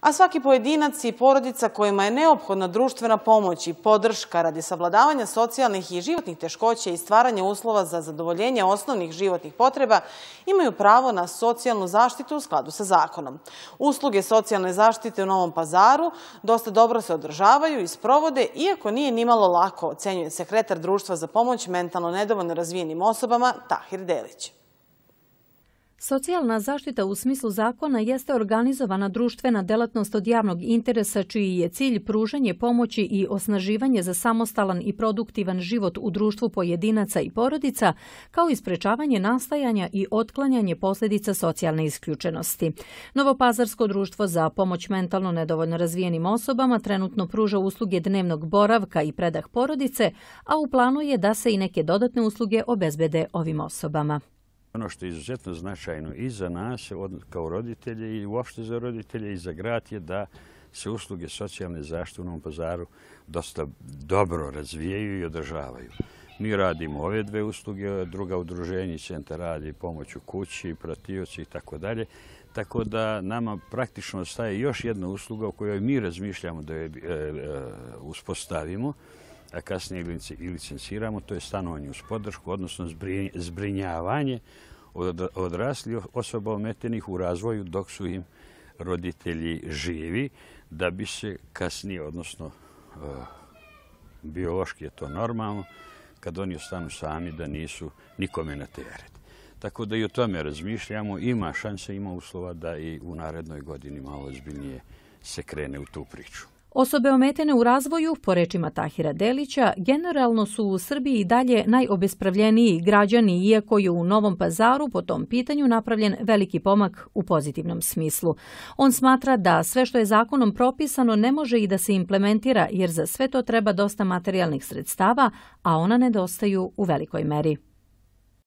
a svaki pojedinac i porodica kojima je neophodna društvena pomoć i podrška radi savladavanja socijalnih i životnih teškoća i stvaranja uslova za zadovoljenje osnovnih životnih potreba imaju pravo na socijalnu zaštitu u skladu sa zakonom. Usluge socijalne zaštite u Novom pazaru dosta dobro se održavaju i sprovode, iako nije nimalo lako, ocenjuje sekretar Društva za pomoć mentalno nedovoljno razvijenim osobama Tahir Delić. Socijalna zaštita u smislu zakona jeste organizovana društvena delatnost od javnog interesa čiji je cilj pružanje pomoći i osnaživanje za samostalan i produktivan život u društvu pojedinaca i porodica, kao i sprečavanje nastajanja i otklanjanje posljedica socijalne isključenosti. Novopazarsko društvo za pomoć mentalno nedovoljno razvijenim osobama trenutno pruža usluge dnevnog boravka i predah porodice, a u planu je da se i neke dodatne usluge obezbede ovim osobama. Ono što je izuzetno značajno i za nas kao roditelje i uopšte za roditelje i za grad je da se usluge socijalne zaštite u Novom pazaru dosta dobro razvijaju i održavaju. Mi radimo ove dve usluge, druga udruženja i centar radi pomoć u kući, pratioci i tako dalje. Tako da nama praktično staje još jedna usluga o kojoj mi razmišljamo da je e, e, uspostavimo kasnije i licenciramo, to je stanovanje uz podršku, odnosno zbrinjavanje odrasli osoba ometenih u razvoju dok su im roditelji živi, da bi se kasnije, odnosno e, biološki je to normalno, kad oni ostanu sami da nisu nikome na teret. Tako da i o tome razmišljamo, ima šanse, ima uslova da i u narednoj godini malo zbiljnije se krene u tu priču. Osobe ometene u razvoju, po rečima Tahira Delića, generalno su u Srbiji i dalje najobespravljeniji građani, iako je u Novom pazaru po tom pitanju napravljen veliki pomak u pozitivnom smislu. On smatra da sve što je zakonom propisano ne može i da se implementira, jer za sve to treba dosta materijalnih sredstava, a ona nedostaju u velikoj meri.